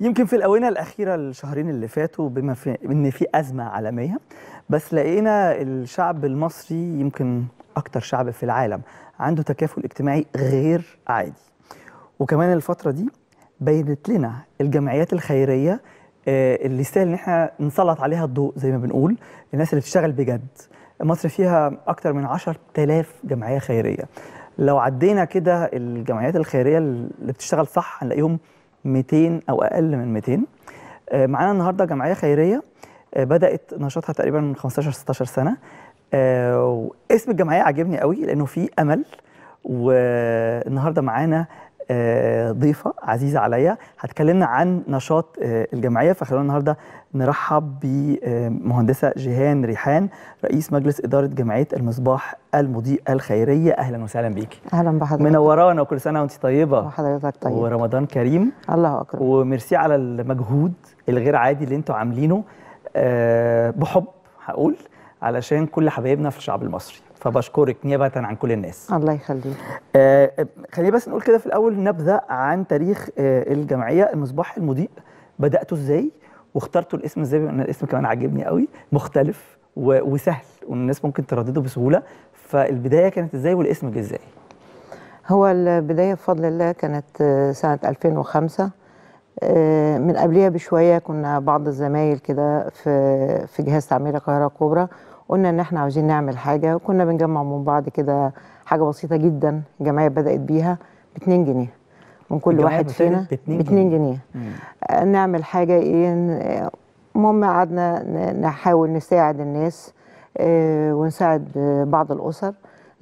يمكن في الآونة الأخيرة الشهرين اللي فاتوا بما في إن في أزمة عالمية بس لقينا الشعب المصري يمكن أكتر شعب في العالم عنده تكافل اجتماعي غير عادي وكمان الفترة دي بينت لنا الجمعيات الخيرية آه، اللي يستاهل ان احنا نسلط عليها الضوء زي ما بنقول الناس اللي بتشتغل بجد مصر فيها اكتر من 10000 جمعيه خيريه لو عدينا كده الجمعيات الخيريه اللي بتشتغل صح هنلاقيهم 200 او اقل من 200 آه، معانا النهارده جمعيه خيريه آه، بدات نشاطها تقريبا من 15 16 سنه واسم الجمعيه عجبني قوي لانه فيه امل والنهارده معانا آه، ضيفه عزيزه عليا هتكلمنا عن نشاط آه، الجمعيه فخلونا النهارده نرحب بمهندسه جيهان ريحان رئيس مجلس اداره جمعيه المصباح المضيء الخيريه اهلا وسهلا بيك اهلا بحضرتك منورانا وكل سنه وانت طيبه وحضرتك طيب ورمضان كريم الله اكبر وميرسي على المجهود الغير عادي اللي انتوا عاملينه آه، بحب هقول علشان كل حبايبنا في الشعب المصري فبشكرك نيابه عن كل الناس الله يخليك آه, آه، خلينا بس نقول كده في الاول نبذه عن تاريخ آه الجمعيه المصباح المضيء بداته ازاي واخترتوا الاسم ازاي بما ان الاسم كمان عاجبني قوي مختلف وسهل والناس ممكن تردده بسهوله فالبدايه كانت ازاي والاسم جه ازاي هو البدايه بفضل الله كانت آه، سنه 2005 آه، من قبليها بشويه كنا بعض الزمايل كده في في جهاز تعمير القاهره الكبرى قلنا ان احنا عاوزين نعمل حاجه وكنا بنجمع من بعض كده حاجه بسيطه جدا الجمعيه بدات بيها ب 2 جنيه من كل واحد فينا ب 2 جنيه, جنيه. آه، نعمل حاجه ايه المهم قعدنا نحاول نساعد الناس آه، ونساعد بعض الاسر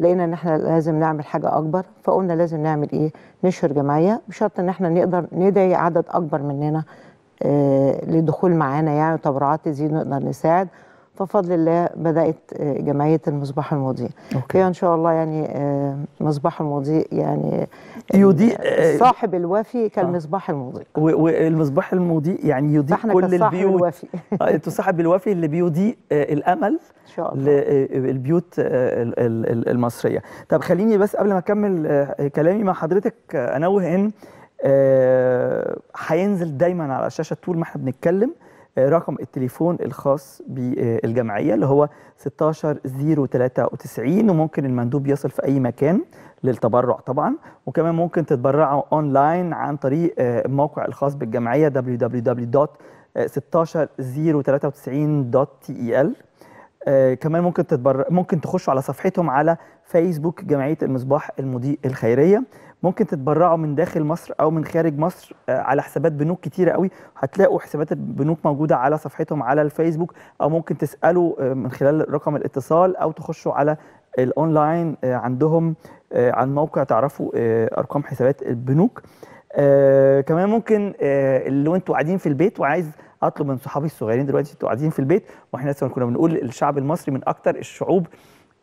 لقينا ان احنا لازم نعمل حاجه اكبر فقلنا لازم نعمل ايه نشهر جمعيه بشرط ان احنا نقدر ندعي عدد اكبر مننا للدخول آه، معانا يعني وتبرعات تزيد نقدر نساعد ففضل الله بدات آه، جمعيه المصباح المضيء هي ان شاء الله يعني آه، مصباح المضيء يعني آه، يضيء صاحب الوفي كالمصباح المضيء والمصباح المضيء يعني يضيء كل البيوت الوفي انتوا صاحب الوفي اللي بيضيء الامل ان شاء الله للبيوت المصريه طب خليني بس قبل ما اكمل كلامي مع حضرتك انوه ان هينزل دايما على الشاشه طول ما احنا بنتكلم رقم التليفون الخاص بالجمعية اللي هو 16093 وممكن المندوب يصل في أي مكان للتبرع طبعا وكمان ممكن تتبرعوا أونلاين عن طريق آه، الموقع الخاص بالجمعية www.16093.tel آه، كمان ممكن تتبر... ممكن تخشوا على صفحتهم على فيسبوك جمعيه المصباح المضيء الخيريه ممكن تتبرعوا من داخل مصر او من خارج مصر آه، على حسابات بنوك كتيره قوي هتلاقوا حسابات البنوك موجوده على صفحتهم على الفيسبوك او ممكن تسالوا آه، من خلال رقم الاتصال او تخشوا على الاونلاين آه، عندهم عن موقع تعرفوا ارقام حسابات البنوك كمان ممكن لو انتوا قاعدين في البيت وعايز اطلب من صحابي الصغيرين دلوقتي انتوا قاعدين في البيت واحنا لسه كنا بنقول الشعب المصري من اكتر الشعوب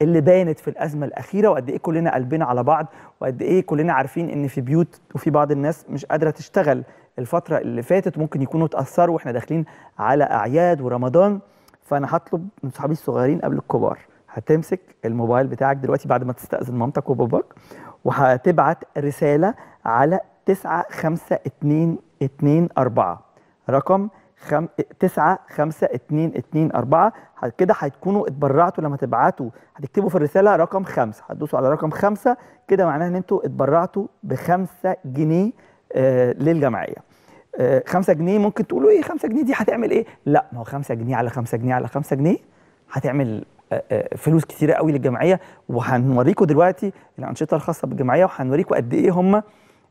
اللي بانت في الازمه الاخيره وقد ايه كلنا قلبنا على بعض وقد ايه كلنا عارفين ان في بيوت وفي بعض الناس مش قادره تشتغل الفتره اللي فاتت ممكن يكونوا اتاثروا واحنا داخلين على اعياد ورمضان فانا هطلب من صحابي الصغيرين قبل الكبار هتمسك الموبايل بتاعك دلوقتي بعد ما تستأذن مامتك وباباك وهتبعت رساله على 95224 رقم خم... تسعة خمسة اتنين اتنين أربعة كده هتكونوا اتبرعتوا لما تبعتوا هتكتبوا في الرسالة رقم خمسة هتدوسوا على رقم خمسة كده معناها ان انتوا اتبرعتوا بخمسة جنيه آه للجمعية آه خمسة جنيه ممكن تقولوا ايه خمسة جنيه دي هتعمل ايه لا ما هو خمسة جنيه على خمسة جنيه على خمسة جنيه هتعمل آه، آه، فلوس كتيرة قوي للجمعية وهنوريكم دلوقتي الأنشطة الخاصة بالجمعية وهنوريكم قد إيه هم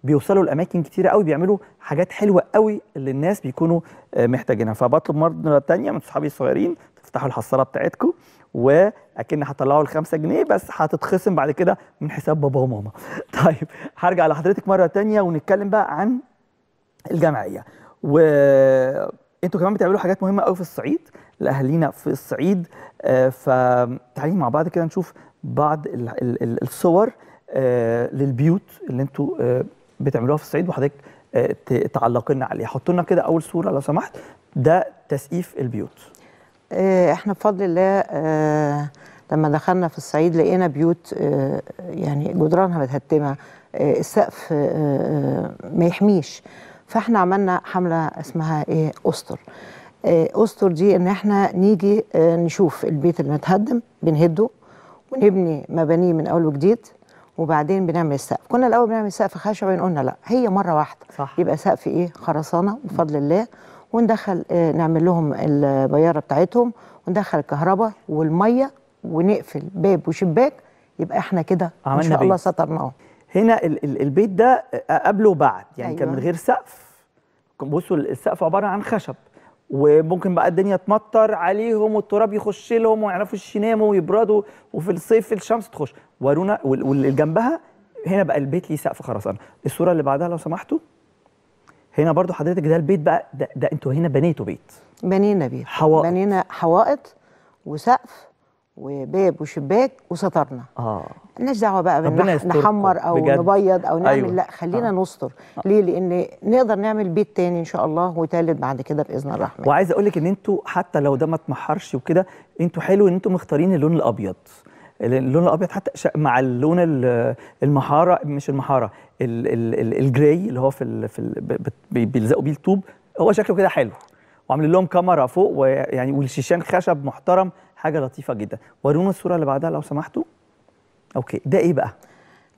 بيوصلوا لاماكن كتيره قوي بيعملوا حاجات حلوه قوي اللي الناس بيكونوا آه، محتاجينها فبطلب مره تانية من صحابي الصغيرين تفتحوا الحصاله بتاعتكم واكن هطلعوا الخمسة جنيه بس هتتخصم بعد كده من حساب بابا وماما طيب هرجع لحضرتك مره تانية ونتكلم بقى عن الجمعيه و انتوا كمان بتعملوا حاجات مهمه قوي في الصعيد لاهالينا في الصعيد آه، فتعالي مع بعض كده نشوف بعض الصور آه، للبيوت اللي انتوا بتعملوها في الصعيد وحضرتك آه، تعلق لنا عليها حطوا لنا كده اول صوره لو سمحت ده تسقيف البيوت آه، احنا بفضل الله اه لما دخلنا في الصعيد لقينا بيوت اه يعني جدرانها متهتمه اه السقف آه، ما يحميش فاحنا عملنا حمله اسمها ايه استر استر دي ان احنا نيجي نشوف البيت اللي متهدم بنهده ونبني مبانيه من اول وجديد وبعدين بنعمل السقف كنا الاول بنعمل سقف خشبي قلنا لا هي مره واحده صح. يبقى سقف ايه خرسانه بفضل الله وندخل آه، نعمل لهم البياره بتاعتهم وندخل الكهرباء والميه ونقفل باب وشباك يبقى احنا كده ان شاء الله سطرناه هنا البيت ده قبله وبعد يعني أيوة. كان من أيوة. غير سقف بصوا السقف عباره عن خشب وممكن بقى الدنيا تمطر عليهم والتراب يخش لهم وما يعرفوش يناموا ويبردوا وفي الصيف الشمس تخش ورونا واللي جنبها هنا بقى البيت ليه سقف خرسانه الصوره اللي بعدها لو سمحتوا هنا برضو حضرتك ده البيت بقى ده, ده انتوا هنا بنيتوا بيت بنينا بيت حوائط بنينا حوائط وسقف وباب وشباك وسترنا اه مالناش دعوه بقى نحمر او بجد. نبيض او نعمل أيوة. لا خلينا آه. نستر آه. ليه لان نقدر نعمل بيت تاني ان شاء الله وتالت بعد كده باذن آه. الرحمن وعايز اقول لك ان انتوا حتى لو ده ما اتمحرش وكده انتوا حلو ان انتوا مختارين اللون الابيض اللون الابيض حتى مع اللون المحاره مش المحاره الجراي اللي هو في في بيلزقوا بيه الطوب هو شكله كده حلو وعاملين لهم كاميرا فوق ويعني والشيشان خشب محترم حاجه لطيفه جدا ورونا الصوره اللي بعدها لو سمحتوا اوكي ده ايه بقى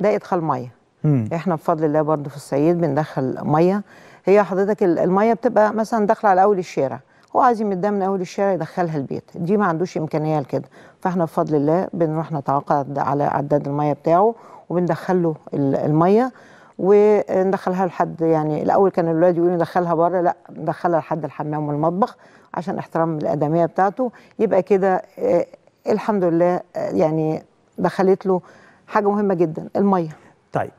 ده ادخال ميه مم. احنا بفضل الله برضو في الصعيد بندخل ميه هي حضرتك الميه بتبقى مثلا داخله على اول الشارع هو عايز يمدها من اول الشارع يدخلها البيت دي ما عندوش امكانيه لكده فاحنا بفضل الله بنروح نتعاقد على عداد الميه بتاعه وبندخله الميه وندخلها لحد يعني الاول كان الولاد يقولوا ندخلها بره لا ندخلها لحد الحمام والمطبخ عشان احترام الادميه بتاعته يبقى كده آه، الحمد لله آه، يعني دخلت له حاجه مهمه جدا الميه طيب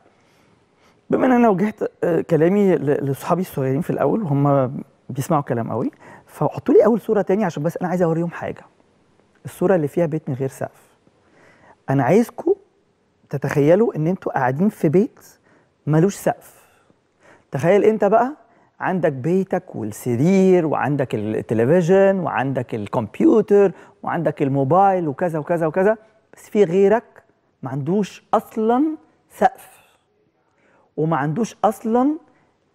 بما ان انا وجهت آه، كلامي لاصحابي الصغيرين في الاول وهم بيسمعوا كلام قوي فحطوا لي اول صوره تاني عشان بس انا عايز اوريهم حاجه الصوره اللي فيها بيت من غير سقف انا عايزكم تتخيلوا ان انتوا قاعدين في بيت ملوش سقف تخيل انت بقى عندك بيتك والسرير وعندك التلفزيون وعندك الكمبيوتر وعندك الموبايل وكذا وكذا وكذا بس في غيرك ما عندوش اصلا سقف وما عندوش اصلا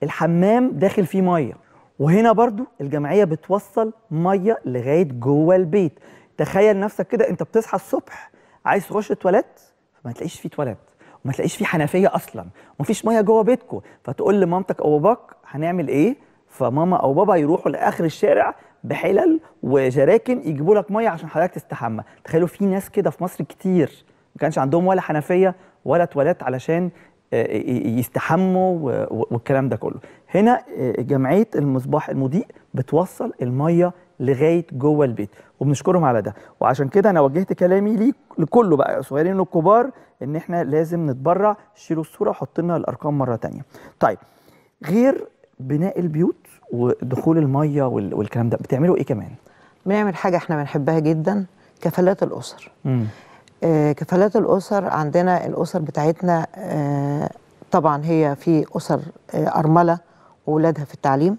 الحمام داخل فيه ميه وهنا برضو الجمعيه بتوصل ميه لغايه جوه البيت تخيل نفسك كده انت بتصحى الصبح عايز تخش التواليت فما تلاقيش فيه تواليت وما تلاقيش في حنفيه اصلا وما فيش ميه جوه بيتكم فتقول لمامتك او باباك هنعمل ايه فماما او بابا يروحوا لاخر الشارع بحلل وجراكن يجيبوا لك ميه عشان حضرتك تستحمى تخيلوا في ناس كده في مصر كتير ما كانش عندهم ولا حنفيه ولا تواليت علشان آه، آه، يستحموا والكلام ده كله هنا آه، جمعيه المصباح المضيء بتوصل الميه لغايه جوه البيت وبنشكرهم على ده وعشان كده انا وجهت كلامي لي لكله بقى صغيرين والكبار ان احنا لازم نتبرع شيلوا الصوره وحط لنا الارقام مره تانية طيب غير بناء البيوت ودخول الميه والكلام ده بتعملوا ايه كمان بنعمل حاجه احنا بنحبها جدا كفالات الاسر آه كفالات الاسر عندنا الاسر بتاعتنا آه طبعا هي في اسر آه ارمله واولادها في التعليم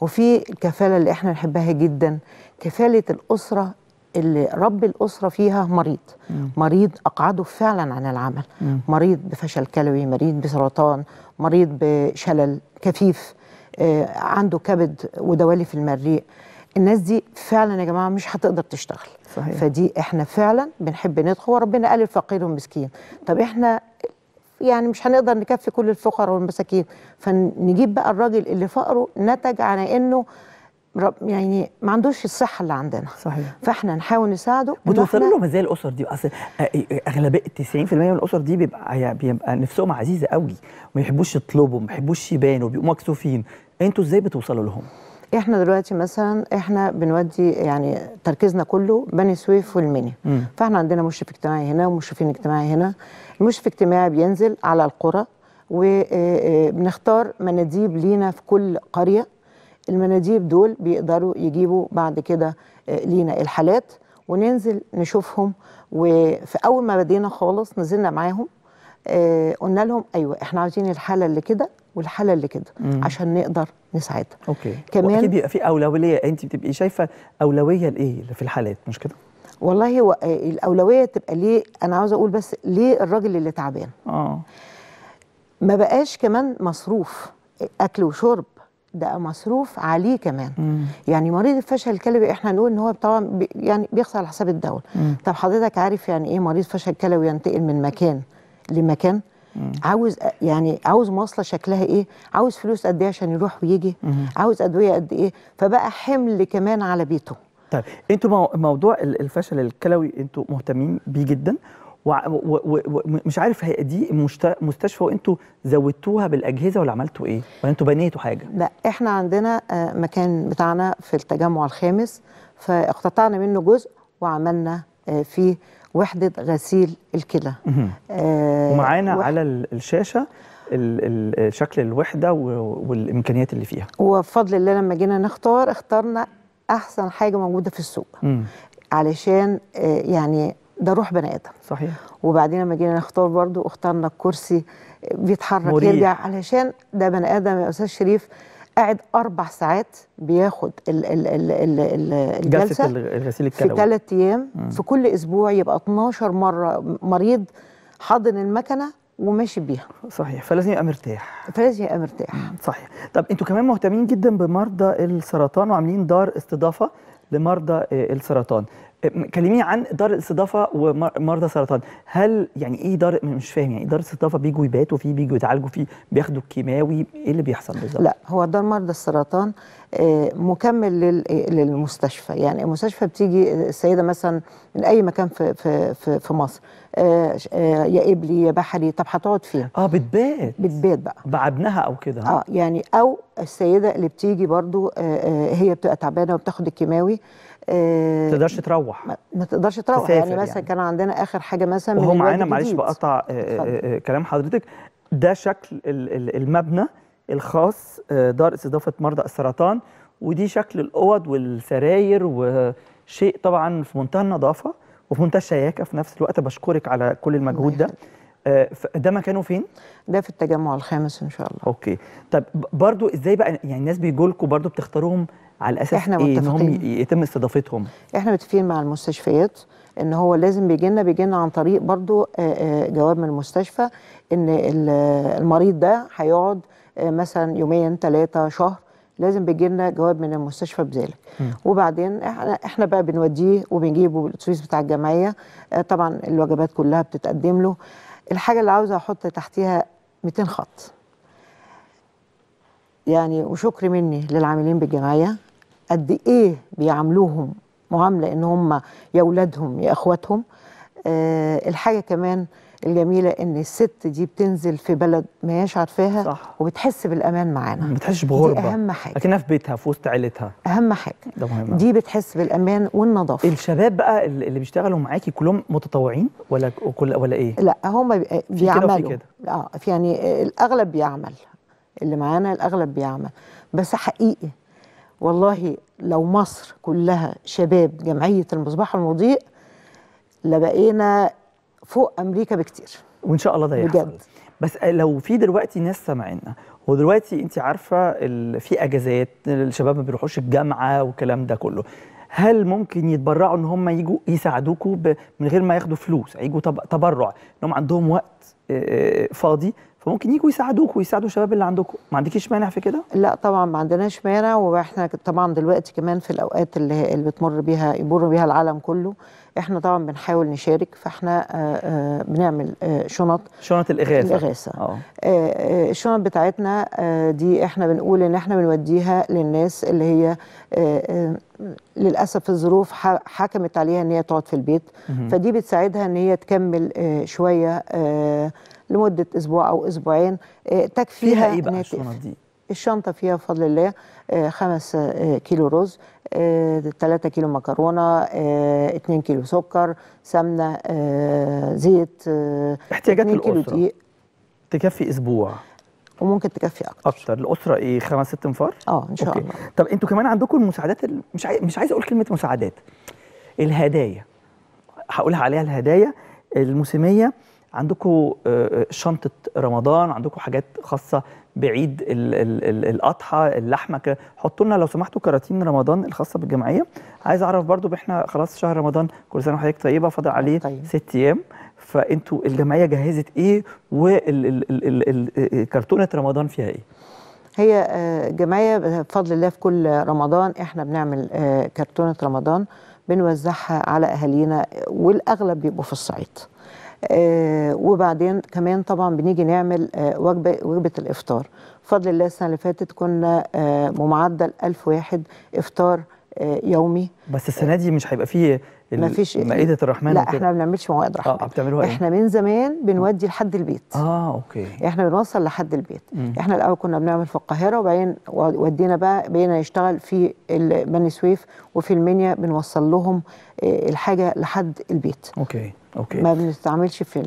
وفي الكفاله اللي احنا نحبها جدا كفاله الاسره اللي رب الاسره فيها مريض مم. مريض اقعده فعلا عن العمل مم. مريض بفشل كلوي مريض بسرطان مريض بشلل كفيف آه عنده كبد ودوالي في المريء الناس دي فعلا يا جماعه مش هتقدر تشتغل صحيح. فدي احنا فعلا بنحب ندخل وربنا قال الفقير والمسكين طب احنا يعني مش هنقدر نكفي كل الفقراء والمساكين فنجيب بقى الراجل اللي فقره نتج على انه يعني ما عندوش الصحه اللي عندنا صحيح فاحنا نحاول نساعده بتوصلوا له مزايا الاسر دي اصل اغلبيه 90% من الاسر دي بيبقى بيبقى نفسهم عزيزه قوي ما يحبوش يطلبوا ما يحبوش يبانوا بيبقوا مكسوفين انتوا ازاي بتوصلوا لهم احنا دلوقتي مثلا احنا بنودي يعني تركيزنا كله بني سويف والمنيا فاحنا عندنا مشرف اجتماعي هنا ومشرفين اجتماعي هنا مش في اجتماع بينزل على القرى وبنختار آه، آه، مناديب لينا في كل قرية المناديب دول بيقدروا يجيبوا بعد كده آه، لينا الحالات وننزل نشوفهم وفي أول ما بدينا خالص نزلنا معاهم قلنا لهم أيوة إحنا عاوزين الحالة اللي كده والحاله اللي كده مم. عشان نقدر نساعدها اوكي كمان بيبقى في اولويه انت بتبقي شايفه اولويه لايه في الحالات مش كده والله هو آه، الاولويه تبقى ليه انا عاوزه اقول بس ليه الراجل اللي تعبان اه ما بقاش كمان مصروف اكل وشرب ده مصروف عليه كمان مم. يعني مريض الفشل الكلوي احنا نقول ان هو طبعا بي يعني بيخسر على حساب الدوله طب حضرتك عارف يعني ايه مريض فشل كلوي ينتقل من مكان لمكان مم. عاوز آه، يعني عاوز مواصله شكلها ايه عاوز فلوس قد ايه عشان يروح ويجي مم. عاوز ادويه قد ايه فبقى حمل كمان على بيته طيب انتوا موضوع الفشل الكلوي انتوا مهتمين بيه جدا ومش عارف هي دي مستشفى وانتوا زودتوها بالاجهزه ولا عملتوا ايه؟ ولا انتوا بنيتوا حاجه؟ لا احنا عندنا آه، مكان بتاعنا في التجمع الخامس فاقتطعنا منه جزء وعملنا آه، فيه وحده غسيل الكلى. آه ومعانا وح... على الشاشه شكل الوحده والامكانيات اللي فيها وبفضل الله لما جينا نختار اخترنا احسن حاجه موجوده في السوق مم. علشان آه، يعني ده روح بني ادم صحيح وبعدين لما جينا نختار برضو اخترنا الكرسي آه، بيتحرك مريد. يرجع علشان ده بني ادم يا استاذ شريف قاعد اربع ساعات بياخد ال ال ال ال ال الجلسه الغسيل الكلوي في ثلاث ايام في كل اسبوع يبقى 12 مره مريض حاضن المكنه وماشي بيها صحيح فلازم يبقى مرتاح فلازم يبقى مرتاح صحيح طب انتوا كمان مهتمين جدا بمرضى السرطان وعاملين دار استضافه لمرضى آه، السرطان كلميني عن دار الاستضافه ومرضى سرطان هل يعني ايه دار مش فاهم يعني دار الاستضافه بيجوا يباتوا فيه بيجوا يتعالجوا فيه بياخدوا الكيماوي ايه اللي بيحصل بالظبط لا هو دار مرضى السرطان آه، مكمل للمستشفى يعني المستشفى بتيجي السيده مثلا من اي مكان في في في, مصر آه، آه، يا ابلي يا بحري طب هتقعد فين اه بتبات بتبات بقى بعبنها او كده اه يعني او السيده اللي بتيجي برضو هي بتبقى تعبانه وبتاخد الكيماوي آه، ما تقدرش تروح ما تقدرش تروح يعني مثلا يعني. كان عندنا اخر حاجه مثلا وهو معانا معلش بقطع آه، آه، كلام حضرتك ده شكل المبنى الخاص دار استضافه مرضى السرطان ودي شكل الاوض والسراير وشيء طبعا في منتهى النظافه وفي منتهى الشياكه في نفس الوقت بشكرك على كل المجهود ده ده مكانه فين؟ ده في التجمع الخامس ان شاء الله. اوكي، طب برضو ازاي بقى يعني الناس بيجوا لكم برضو بتختاروهم على اساس احنا إيه متفقين يتم استضافتهم احنا متفقين مع المستشفيات ان هو لازم بيجي لنا بيجي لنا عن طريق برضو آه، آه، جواب من المستشفى ان المريض ده هيقعد آه، مثلا يومين ثلاثه شهر لازم بيجي لنا جواب من المستشفى بذلك م. وبعدين احنا احنا بقى بنوديه وبنجيبه بالاتوبيس بتاع الجمعيه طبعا الوجبات كلها بتتقدم له الحاجه اللي عاوزه احط تحتيها 200 خط يعني وشكر مني للعاملين بالجمعيه قد ايه بيعاملوهم معامله ان هم يا اولادهم يا اخواتهم أه الحاجه كمان الجميله ان الست دي بتنزل في بلد ما هياش عارفاها صح. وبتحس بالامان معانا ما بتحسش بغربه دي اهم حاجه لكنها في بيتها في وسط عيلتها اهم حاجه ده مهم دي بتحس بالامان والنظافه الشباب بقى اللي بيشتغلوا معاكي كلهم متطوعين ولا كل ولا ايه لا هم بيعملوا في كده اه يعني الاغلب بيعمل اللي معانا الاغلب بيعمل بس حقيقي والله لو مصر كلها شباب جمعيه المصباح المضيء لبقينا فوق امريكا بكتير وان شاء الله ده يحصل بس لو في دلوقتي ناس سامعينا هو دلوقتي انت عارفه في اجازات الشباب ما بيروحوش الجامعه والكلام ده كله هل ممكن يتبرعوا ان هم يجوا يساعدوكوا من غير ما ياخدوا فلوس يجوا تبرع انهم عندهم وقت فاضي فممكن يجوا يساعدوك ويساعدوا الشباب اللي عندكم ما عندكيش مانع في كده لا طبعا ما عندناش مانع واحنا طبعا دلوقتي كمان في الاوقات اللي, اللي بتمر بيها يمر بيها العالم كله احنا طبعا بنحاول نشارك فاحنا آآ آه، آآ آه، بنعمل آآ آه، شنط شنط الاغاثه الاغاثه الشنط بتاعتنا دي احنا بنقول ان احنا بنوديها للناس اللي هي للاسف الظروف حكمت عليها ان هي تقعد في البيت فدي بتساعدها ان هي تكمل شويه لمده اسبوع او اسبوعين آه، تكفيها فيها ايه بقى الشنط دي؟ الشنطة فيها بفضل الله آه، خمس آه، كيلو رز ثلاثة كيلو مكرونة 2 كيلو سكر سمنة زيت احتياجات الأسرة كيلو دقيق تكفي أسبوع وممكن تكفي اكتر اكتر الاسره ايه خمس ست انفار اه ان شاء أوكي. الله طب انتوا كمان عندكم المساعدات ال... مش عاي... مش عايز اقول كلمه مساعدات الهدايا هقولها عليها الهدايا الموسميه عندكم آه، آه، شنطه رمضان عندكم حاجات خاصه بعيد الاضحى اللحمه حطوا لنا لو سمحتوا كراتين رمضان الخاصه بالجمعيه عايز اعرف برضو احنا خلاص شهر رمضان كل سنه وحضرتك طيبه فاضل عليه طيب. ست ايام فانتوا الجمعيه جهزت ايه وكرتونه آه، رمضان فيها ايه هي جمعيه بفضل الله في كل رمضان احنا بنعمل كرتونه رمضان بنوزعها على اهالينا والاغلب بيبقوا في الصعيد آه، وبعدين كمان طبعا بنيجي نعمل آه، وجبه وجبه الافطار بفضل الله السنه اللي فاتت كنا آه، بمعدل ألف واحد افطار يومي بس السنه دي مش هيبقى فيه ما فيش مائدة الرحمن لا وكدا. احنا ما بنعملش موائد رحمن اه بتعملوها إيه؟ احنا من زمان بنودي لحد البيت اه اوكي احنا بنوصل لحد البيت مم. احنا الاول كنا بنعمل في القاهره وبعدين ودينا بقى بقينا نشتغل في بني سويف وفي المنيا بنوصل لهم آه، الحاجه لحد البيت اوكي اوكي ما بنستعملش في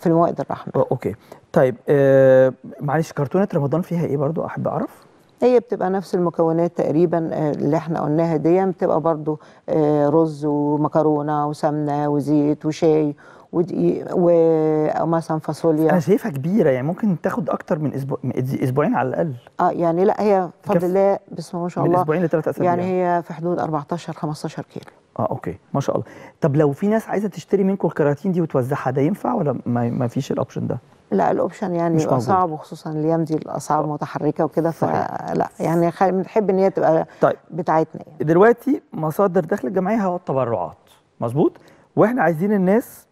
في موائد الرحمن اوكي طيب آه معلش كرتونه رمضان فيها ايه برضو احب اعرف هي بتبقى نفس المكونات تقريبا آه، اللي احنا قلناها دي بتبقى برضو آه، رز ومكرونه وسمنه وزيت وشاي ودقيق ومثلا فاصوليا انا شايفها كبيره يعني ممكن تاخد اكتر من اسبوع اسبوعين على الاقل اه يعني لا هي بفضل الله بسم الله ما شاء الله من اسبوعين لثلاث اسابيع يعني هي في حدود 14 15 كيلو اه اوكي ما شاء الله طب لو في ناس عايزه تشتري منكم الكراتين دي وتوزعها ده ينفع ولا ما, ما فيش الاوبشن ده لا الاوبشن يعني صعب وخصوصا الايام دي الاسعار طيب. متحركه وكده فلا يعني بنحب ان هي تبقى طيب بتاعتنا يعني. دلوقتي مصادر دخل الجمعيه هو التبرعات مظبوط واحنا عايزين الناس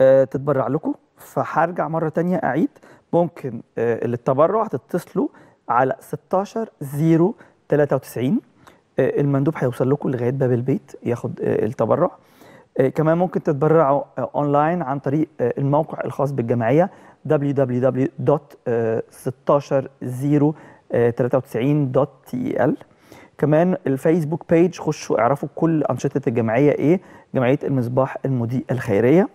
آه، تتبرع لكم فهرجع مره تانية اعيد ممكن آه، التبرع للتبرع تتصلوا على 16 0 93 المندوب هيوصل لكم لغايه باب البيت ياخد آه، التبرع كمان ممكن تتبرعوا اونلاين عن طريق الموقع الخاص بالجمعيه www.16093.tel آه، آه، كمان الفيسبوك بيج خشوا اعرفوا كل انشطه الجمعيه ايه جمعيه المصباح المضيء الخيريه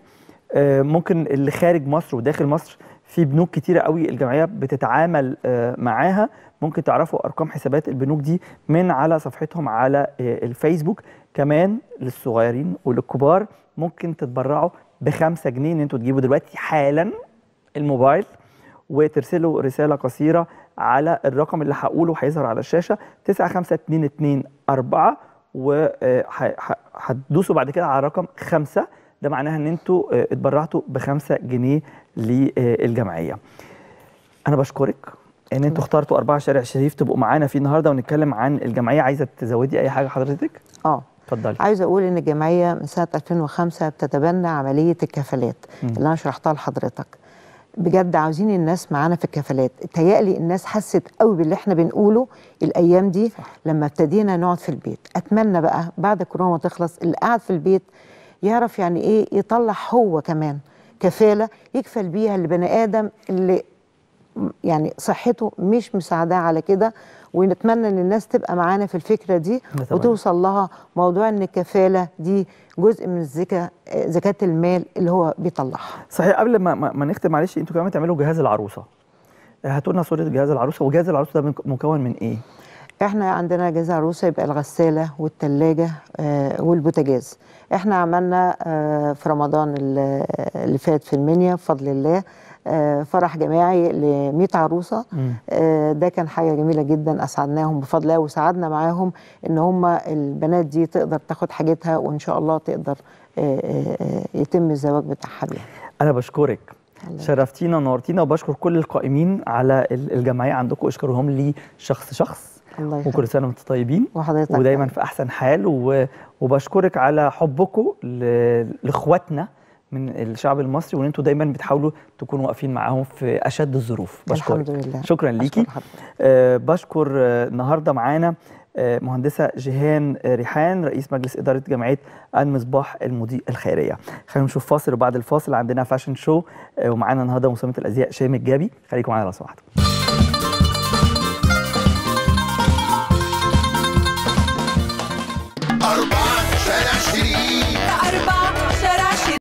آه، ممكن اللي خارج مصر وداخل مصر في بنوك كتيره قوي الجمعيه بتتعامل معاها ممكن تعرفوا ارقام حسابات البنوك دي من على صفحتهم على الفيسبوك كمان للصغيرين وللكبار ممكن تتبرعوا بخمسة جنيه ان انتوا تجيبوا دلوقتي حالا الموبايل وترسلوا رساله قصيره على الرقم اللي هقوله هيظهر على الشاشه 95224 وهتدوسوا آه، بعد كده على رقم 5 ده معناها ان انتوا آه، اتبرعتوا ب 5 جنيه للجمعيه. انا بشكرك ان انتوا اخترتوا اربعه شارع شريف تبقوا معانا فيه النهارده ونتكلم عن الجمعيه عايزه تزودي اي حاجه حضرتك؟ اه اتفضلي عايزه اقول ان الجمعيه من سنه 2005 بتتبنى عمليه الكفالات اللي انا شرحتها لحضرتك بجد عاوزين الناس معانا في الكفالات تيالي الناس حست قوي باللي احنا بنقوله الايام دي صح. لما ابتدينا نقعد في البيت اتمنى بقى بعد كورونا ما تخلص اللي قاعد في البيت يعرف يعني ايه يطلع هو كمان كفاله يكفل بيها البني ادم اللي يعني صحته مش مساعداه على كده ونتمنى ان الناس تبقى معانا في الفكره دي طبعا. وتوصل لها موضوع ان الكفاله دي جزء من الزكاه زكاه المال اللي هو بيطلعها. صحيح قبل ما ما نختم معلش انتوا كمان تعملوا جهاز العروسه. هاتوا لنا صوره جهاز العروسه وجهاز العروسه ده مكون من ايه؟ احنا عندنا جهاز عروسه يبقى الغساله والثلاجه آه والبوتاجاز احنا عملنا آه في رمضان اللي فات في المنيا بفضل الله آه، فرح جماعي ل 100 عروسه آه، ده كان حاجه جميله جدا اسعدناهم بفضل الله وساعدنا معاهم ان هم البنات دي تقدر تاخد حاجتها وان شاء الله تقدر آه، يتم الزواج بتاعها بيها. انا بشكرك شرفتينا نورتينا وبشكر كل القائمين على الجمعيه عندكم اشكرهم لي شخص شخص الله وكل سنه وانتم طيبين وحضرتك ودايما طيب. في احسن حال وبشكرك على حبكم لاخواتنا من الشعب المصري وان انتم دايما بتحاولوا تكونوا واقفين معاهم في اشد الظروف بشكر الحمد لله شكرا ليكي آه بشكر آه، النهارده آه معانا آه مهندسه جيهان آه، ريحان رئيس مجلس اداره جمعيه المصباح المضيء الخيريه خلينا نشوف فاصل وبعد الفاصل عندنا فاشن آه، شو ومعانا النهارده مصممه الازياء شام الجابي خليكم معانا لو سمحتوا